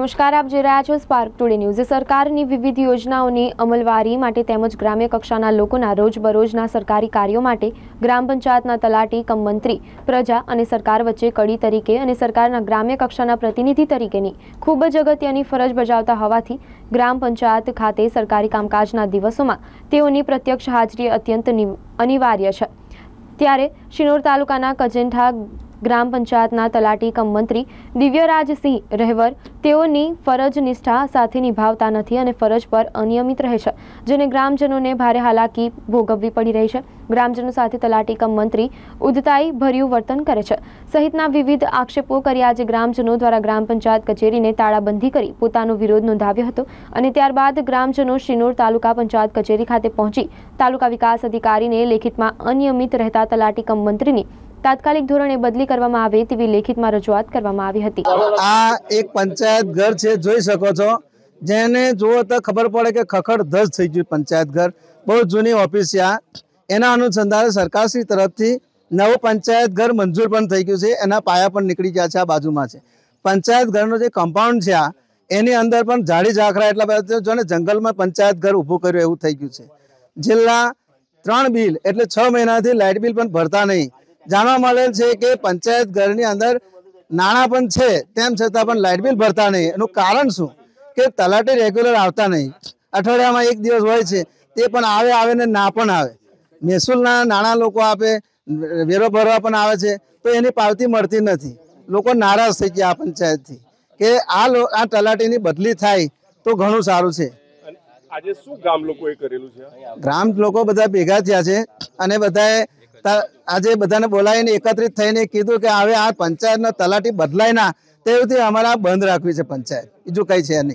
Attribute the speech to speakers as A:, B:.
A: નમસ્કાર આપ જીરાજો spark today news સરકારની વિવિધ યોજનાઓની અમલવારી માટે તેમજ ગ્રામ્ય કક્ષાના લોકોના રોજબરોજના સરકારી કાર્યો માટે ગ્રામ પંચાયતના તલાટી કમ મંત્રી પ્રજા અને સરકાર વચ્ચે કડી તરીકે અને સરકારના ગ્રામ્ય કક્ષાના પ્રતિનિધિ તરીકેની ખૂબ જગત્યની ફરજ બજાવતા હોવાથી ગ્રામ પંચાયત ખાતે સરકારી કામકાજના દિવસોમાં તેઓની ప్రత్యક્ષ હાજરી અત્યંત અનિવાર્ય છે ત્યારે શિનોર તાલુકાના કજેંઠા ગ્રામ પંચાયતના તલાટી કમ મંત્રી દિવ્યરાજસિંહ રહેવર તેઓની ફરજ નિષ્ઠા સાથે નિભાવતા નથી અને ફરજ પર અનિયમિત રહે છે જેને ગ્રામજનોને ભારે હાલાકી ભોગવવી પડી રહી છે ગ્રામજનો સાથે તલાટી કમ મંત્રી ઉદતાઈ ભર્યું વર્તન કરે છે સહિતના વિવિધ આક્ષેપો કરી આજે ગ્રામજનો દ્વારા ગ્રામ પંચાયત કચેરીને તાળાબંધી કરી પોતાનો વિરોધ નોંધાવ્યો હતો અને ત્યારબાદ ગ્રામજનો શિનોર તાલુકા પંચાયત કચેરી ખાતે પહોંચી તાલુકા વિકાસ અધિકારીને લેખિતમાં અનિયમિત રહેતા તલાટી કમ મંત્રીની तातकालिक धोरणे बदली करवाना आवी ती लिखितमारोजवात करवाना आवी होती आ
B: एक पंचायत घर छे જોઈ શકો છો જેને જોતો ખબર પડે કે ખખડ ધજ થઈ ગઈ पंचायत घर બહુ જૂની ઓફિસ આ એના અનુસંધારે સરકાર શ્રી તરફથી નવો पंचायत घर मंजूर પણ થઈ ગઈ છે એના पाया पण નીકળી જા છે આ बाजूમાં છે पंचायत घर નો જે કમ્પાઉન્ડ છે આ એની અંદર પણ ઝાડી ઝાખરા એટલા બધા છે ને જંગલમાં पंचायत ઘર ઉભો કર્યો એવું થઈ ગયું છે જિલ્લા ત્રણ બિલ એટલે 6 મહિનાથી લાઈટ બિલ પણ ભરતા નહીં જાના માલે છે કે પંચાયત ઘર ની અંદર નાણા પણ છે તેમ છતાં પણ લાઈટ બિલ ભરતા નહી એનું કારણ શું કે તલાટી રેગ્યુલર આવતા નહી અઠોડિયામાં એક દિવસ હોય છે તે પણ આવે આવે ને ના પણ આવે મેસુલના નાણા લોકો આપે વેરો ભરવા પણ આવે છે તો એની પાવતી મળતી નથી લોકો નારાજ છે કે આ પંચાયત થી કે આ આ તલાટી ની બદલી થાય તો ઘણો સારું છે આજે શું ગામ લોકો એ કરેલું છે ગામ લોકો બધા ભેગા થયા છે અને બધાએ આજે બધાને બોલાયને એકત્રિત થઈને કીધું કે હવે આ પંચાયતનો તલાટી બદલાઈના તે ઉતી અમાર બંધ રાખવી છે પંચાયત ઈજુ કઈ છે ને